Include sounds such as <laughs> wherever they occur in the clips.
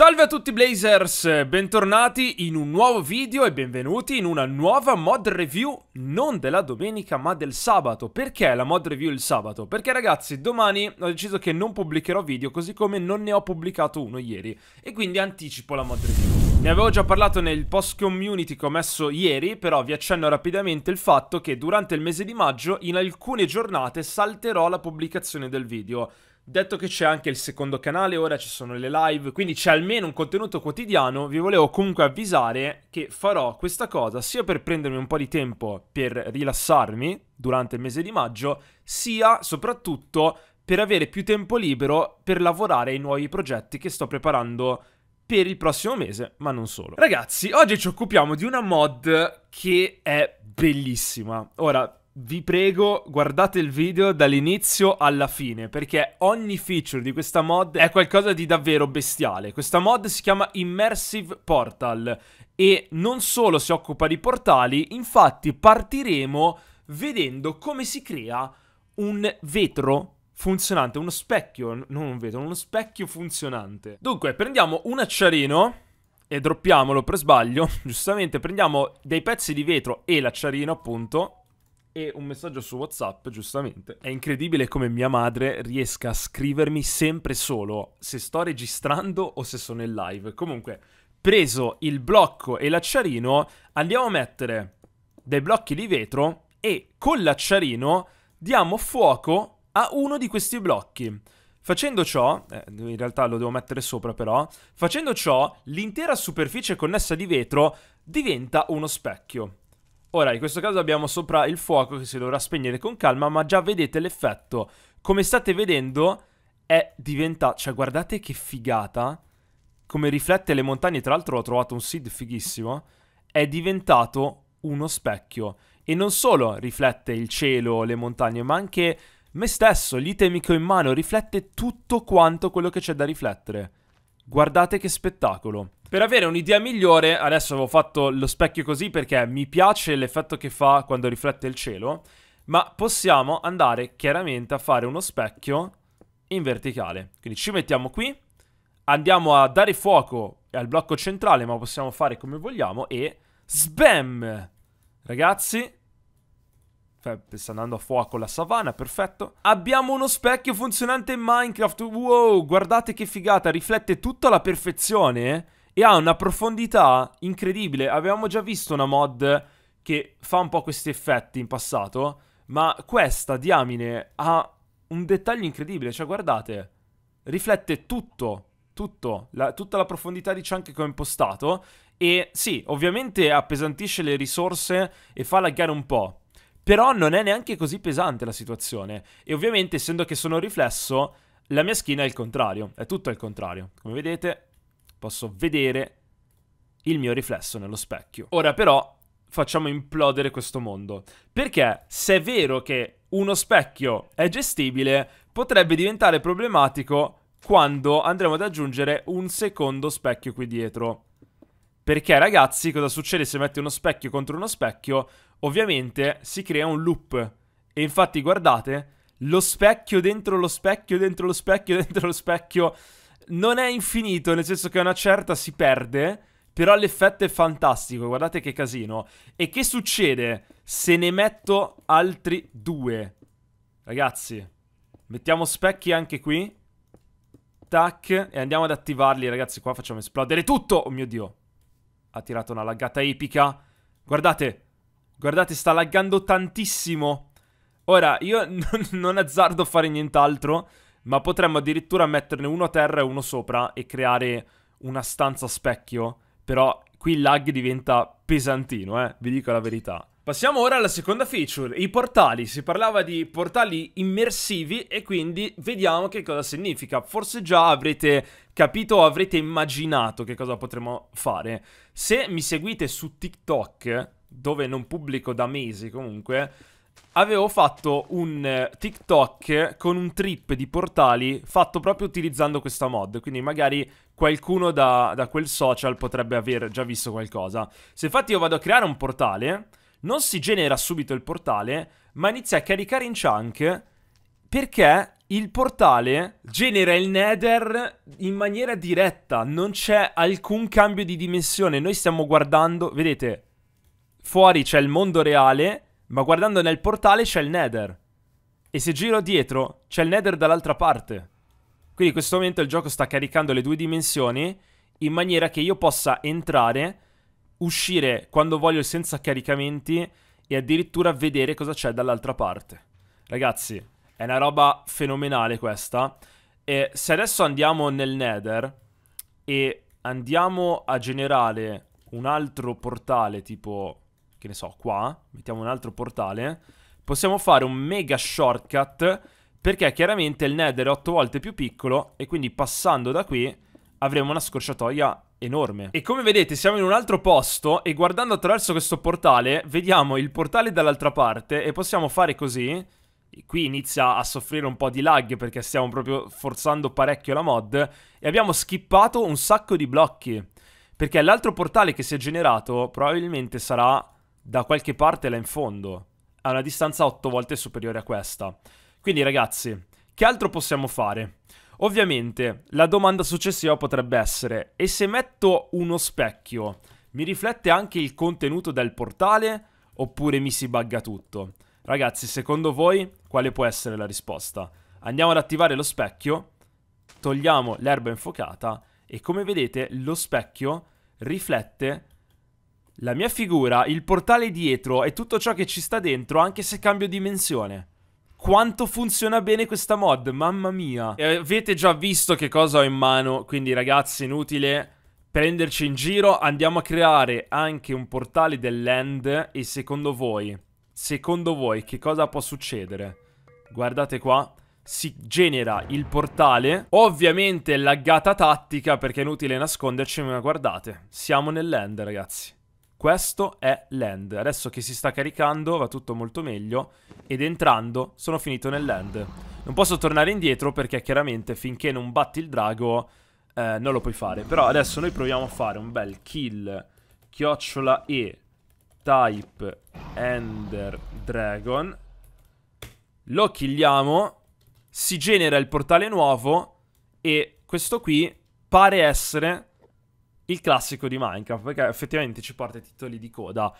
Salve a tutti Blazers, bentornati in un nuovo video e benvenuti in una nuova mod review non della domenica ma del sabato. Perché la mod review il sabato? Perché ragazzi domani ho deciso che non pubblicherò video così come non ne ho pubblicato uno ieri e quindi anticipo la mod review. Ne avevo già parlato nel post community che ho messo ieri, però vi accenno rapidamente il fatto che durante il mese di maggio in alcune giornate salterò la pubblicazione del video. Detto che c'è anche il secondo canale, ora ci sono le live, quindi c'è almeno un contenuto quotidiano, vi volevo comunque avvisare che farò questa cosa sia per prendermi un po' di tempo per rilassarmi durante il mese di maggio, sia soprattutto per avere più tempo libero per lavorare ai nuovi progetti che sto preparando per il prossimo mese, ma non solo. Ragazzi, oggi ci occupiamo di una mod che è bellissima. Ora, vi prego, guardate il video dall'inizio alla fine, perché ogni feature di questa mod è qualcosa di davvero bestiale. Questa mod si chiama Immersive Portal e non solo si occupa di portali, infatti partiremo vedendo come si crea un vetro funzionante, uno specchio, non un vetro, uno specchio funzionante. Dunque, prendiamo un acciarino e droppiamolo per sbaglio, <laughs> giustamente prendiamo dei pezzi di vetro e l'acciarino appunto e un messaggio su WhatsApp, giustamente. È incredibile come mia madre riesca a scrivermi sempre solo se sto registrando o se sono in live. Comunque, preso il blocco e l'acciarino, andiamo a mettere dei blocchi di vetro e con l'acciarino diamo fuoco a uno di questi blocchi. Facendo ciò, eh, in realtà lo devo mettere sopra però, facendo ciò l'intera superficie connessa di vetro diventa uno specchio. Ora, in questo caso abbiamo sopra il fuoco che si dovrà spegnere con calma, ma già vedete l'effetto. Come state vedendo è diventato... Cioè, guardate che figata. Come riflette le montagne, tra l'altro ho trovato un seed fighissimo. È diventato uno specchio. E non solo riflette il cielo, le montagne, ma anche me stesso, l'itemi che ho in mano, riflette tutto quanto quello che c'è da riflettere. Guardate che spettacolo. Per avere un'idea migliore, adesso avevo fatto lo specchio così perché mi piace l'effetto che fa quando riflette il cielo, ma possiamo andare chiaramente a fare uno specchio in verticale. Quindi ci mettiamo qui, andiamo a dare fuoco al blocco centrale, ma possiamo fare come vogliamo, e SBAM! Ragazzi, cioè, sta andando a fuoco la savana, perfetto. Abbiamo uno specchio funzionante in Minecraft, wow, guardate che figata, riflette tutto alla perfezione, eh? e ha una profondità incredibile. Avevamo già visto una mod che fa un po' questi effetti in passato, ma questa diamine ha un dettaglio incredibile, cioè guardate, riflette tutto, tutto, la, tutta la profondità di chunk che ho impostato e sì, ovviamente appesantisce le risorse e fa laggare un po', però non è neanche così pesante la situazione e ovviamente essendo che sono riflesso, la mia skin è il contrario, è tutto il contrario. Come vedete, posso vedere il mio riflesso nello specchio. Ora però facciamo implodere questo mondo, perché se è vero che uno specchio è gestibile, potrebbe diventare problematico quando andremo ad aggiungere un secondo specchio qui dietro. Perché ragazzi, cosa succede se metti uno specchio contro uno specchio? Ovviamente si crea un loop. E infatti guardate, lo specchio dentro lo specchio dentro lo specchio <laughs> dentro lo specchio non è infinito, nel senso che una certa si perde, però l'effetto è fantastico, guardate che casino. E che succede se ne metto altri due? Ragazzi, mettiamo specchi anche qui. Tac, e andiamo ad attivarli, ragazzi, qua facciamo esplodere tutto! Oh mio Dio! Ha tirato una laggata epica. Guardate, guardate, sta laggando tantissimo. Ora, io non, <laughs> non azzardo a fare nient'altro ma potremmo addirittura metterne uno a terra e uno sopra e creare una stanza specchio, però qui il lag diventa pesantino, eh, vi dico la verità. Passiamo ora alla seconda feature, i portali. Si parlava di portali immersivi e quindi vediamo che cosa significa. Forse già avrete capito o avrete immaginato che cosa potremmo fare. Se mi seguite su TikTok, dove non pubblico da mesi comunque, avevo fatto un eh, TikTok con un trip di portali fatto proprio utilizzando questa mod, quindi magari qualcuno da, da, quel social potrebbe aver già visto qualcosa. Se infatti io vado a creare un portale, non si genera subito il portale, ma inizia a caricare in chunk perché il portale genera il nether in maniera diretta, non c'è alcun cambio di dimensione, noi stiamo guardando, vedete, fuori c'è il mondo reale ma guardando nel portale c'è il nether. E se giro dietro c'è il nether dall'altra parte. Quindi in questo momento il gioco sta caricando le due dimensioni in maniera che io possa entrare, uscire quando voglio senza caricamenti e addirittura vedere cosa c'è dall'altra parte. Ragazzi, è una roba fenomenale questa. E se adesso andiamo nel nether e andiamo a generare un altro portale tipo che ne so, qua, mettiamo un altro portale, possiamo fare un mega shortcut perché chiaramente il nether è 8 volte più piccolo e quindi passando da qui avremo una scorciatoia enorme. E come vedete siamo in un altro posto e guardando attraverso questo portale vediamo il portale dall'altra parte e possiamo fare così. Qui inizia a soffrire un po' di lag perché stiamo proprio forzando parecchio la mod e abbiamo skippato un sacco di blocchi. Perché l'altro portale che si è generato probabilmente sarà da qualche parte là in fondo, a una distanza 8 volte superiore a questa. Quindi ragazzi, che altro possiamo fare? Ovviamente la domanda successiva potrebbe essere, e se metto uno specchio, mi riflette anche il contenuto del portale oppure mi si bugga tutto? Ragazzi, secondo voi quale può essere la risposta? Andiamo ad attivare lo specchio, togliamo l'erba infocata e come vedete lo specchio riflette la mia figura, il portale dietro e tutto ciò che ci sta dentro anche se cambio dimensione quanto funziona bene questa mod, mamma mia. E avete già visto che cosa ho in mano, quindi ragazzi, inutile prenderci in giro. Andiamo a creare anche un portale dell'end e secondo voi, secondo voi che cosa può succedere? Guardate qua. Si genera il portale Ovviamente laggata tattica Perché è inutile nasconderci Ma guardate Siamo nell'end ragazzi questo è land. Adesso che si sta caricando va tutto molto meglio ed entrando sono finito nell'end. Non posso tornare indietro perché chiaramente finché non batti il drago eh, non lo puoi fare. Però adesso noi proviamo a fare un bel kill chiocciola e type ender dragon. Lo killiamo, si genera il portale nuovo e questo qui pare essere il classico di Minecraft, perché effettivamente ci porta i titoli di coda.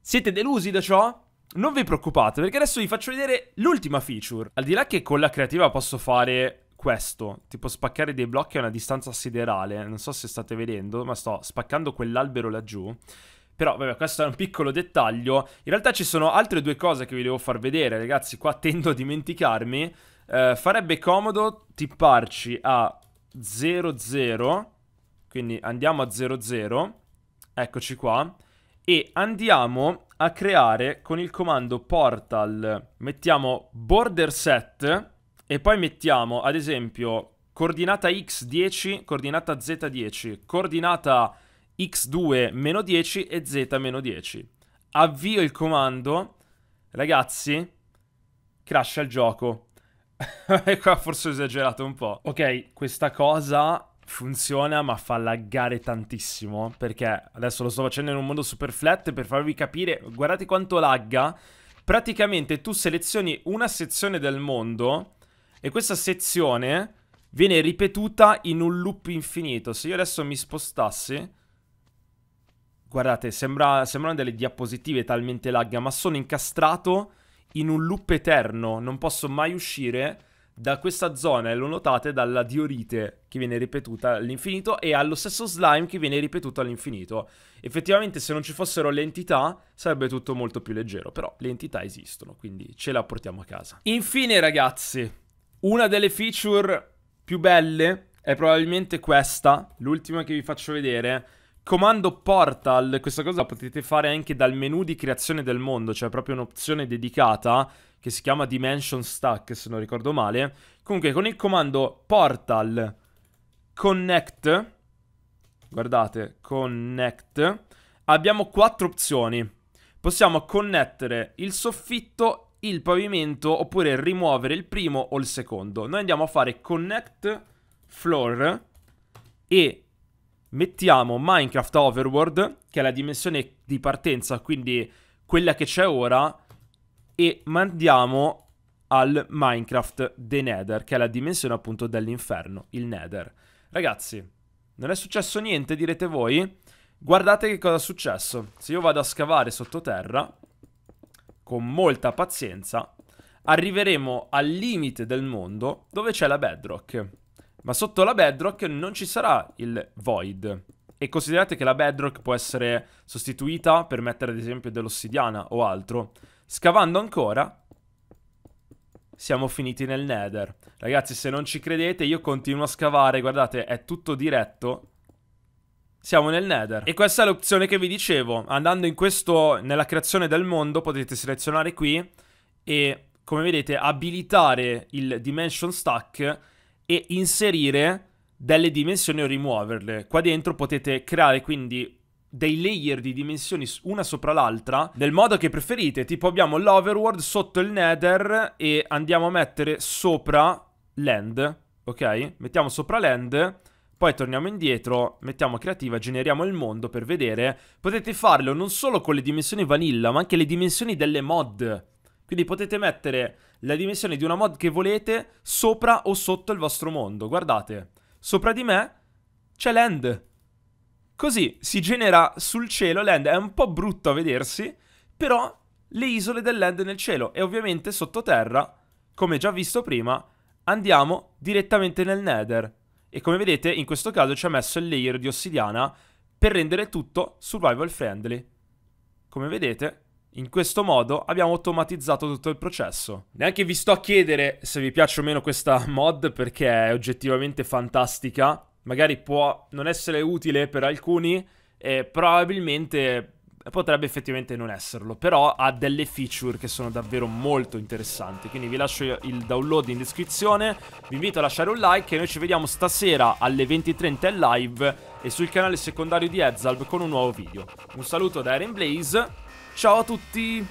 Siete delusi da ciò? Non vi preoccupate, perché adesso vi faccio vedere l'ultima feature. Al di là che con la creativa posso fare questo, tipo spaccare dei blocchi a una distanza siderale, non so se state vedendo, ma sto spaccando quell'albero laggiù. Però, vabbè, questo è un piccolo dettaglio. In realtà ci sono altre due cose che vi devo far vedere, ragazzi, qua tendo a dimenticarmi. Eh, farebbe comodo tipparci a 00 quindi andiamo a 0,0. Eccoci qua. E andiamo a creare con il comando portal. Mettiamo border set e poi mettiamo ad esempio coordinata x10, coordinata z10, coordinata x2 meno 10 e z meno 10. Avvio il comando, ragazzi, crasha il gioco. E <laughs> qua forse ho esagerato un po'. Ok, questa cosa funziona ma fa laggare tantissimo perché adesso lo sto facendo in un mondo super flat per farvi capire guardate quanto lagga praticamente tu selezioni una sezione del mondo e questa sezione viene ripetuta in un loop infinito se io adesso mi spostassi guardate sembra, sembrano delle diapositive talmente lagga ma sono incastrato in un loop eterno non posso mai uscire da questa zona e lo notate dalla diorite che viene ripetuta all'infinito e allo stesso slime che viene ripetuto all'infinito. Effettivamente se non ci fossero le entità sarebbe tutto molto più leggero, però le entità esistono, quindi ce la portiamo a casa. Infine ragazzi, una delle feature più belle è probabilmente questa, l'ultima che vi faccio vedere, Comando Portal, questa cosa la potete fare anche dal menu di creazione del mondo, cioè proprio un'opzione dedicata che si chiama Dimension Stack, se non ricordo male. Comunque con il comando Portal Connect, guardate, Connect, abbiamo quattro opzioni. Possiamo connettere il soffitto, il pavimento oppure rimuovere il primo o il secondo. Noi andiamo a fare Connect Floor e mettiamo Minecraft Overworld, che è la dimensione di partenza, quindi quella che c'è ora, e mandiamo al Minecraft The Nether, che è la dimensione appunto dell'inferno, il Nether. Ragazzi, non è successo niente, direte voi? Guardate che cosa è successo. Se io vado a scavare sottoterra, con molta pazienza, arriveremo al limite del mondo dove c'è la bedrock ma sotto la bedrock non ci sarà il void. E considerate che la bedrock può essere sostituita per mettere ad esempio dell'ossidiana o altro. Scavando ancora, siamo finiti nel nether. Ragazzi, se non ci credete, io continuo a scavare, guardate, è tutto diretto. Siamo nel nether. E questa è l'opzione che vi dicevo. Andando in questo, nella creazione del mondo, potete selezionare qui e, come vedete, abilitare il dimension stack e inserire delle dimensioni o rimuoverle. Qua dentro potete creare quindi dei layer di dimensioni una sopra l'altra nel modo che preferite. Tipo abbiamo l'overworld sotto il nether e andiamo a mettere sopra land, ok? Mettiamo sopra land, poi torniamo indietro, mettiamo creativa, generiamo il mondo per vedere. Potete farlo non solo con le dimensioni vanilla, ma anche le dimensioni delle mod. Quindi potete mettere la dimensione di una mod che volete sopra o sotto il vostro mondo. Guardate, sopra di me c'è land. Così si genera sul cielo land. È un po' brutto a vedersi, però le isole del land nel cielo. E ovviamente sottoterra, come già visto prima, andiamo direttamente nel nether. E come vedete in questo caso ci ha messo il layer di ossidiana per rendere tutto survival friendly. Come vedete in questo modo abbiamo automatizzato tutto il processo. Neanche vi sto a chiedere se vi piace o meno questa <laughs> mod perché è oggettivamente fantastica. Magari può non essere utile per alcuni e probabilmente potrebbe effettivamente non esserlo, però ha delle feature che sono davvero molto interessanti, quindi vi lascio il download in descrizione, vi invito a lasciare un like e noi ci vediamo stasera alle 20.30 live e sul canale secondario di Edzalb con un nuovo video. Un saluto da Eren Blaze Ciao a tutti!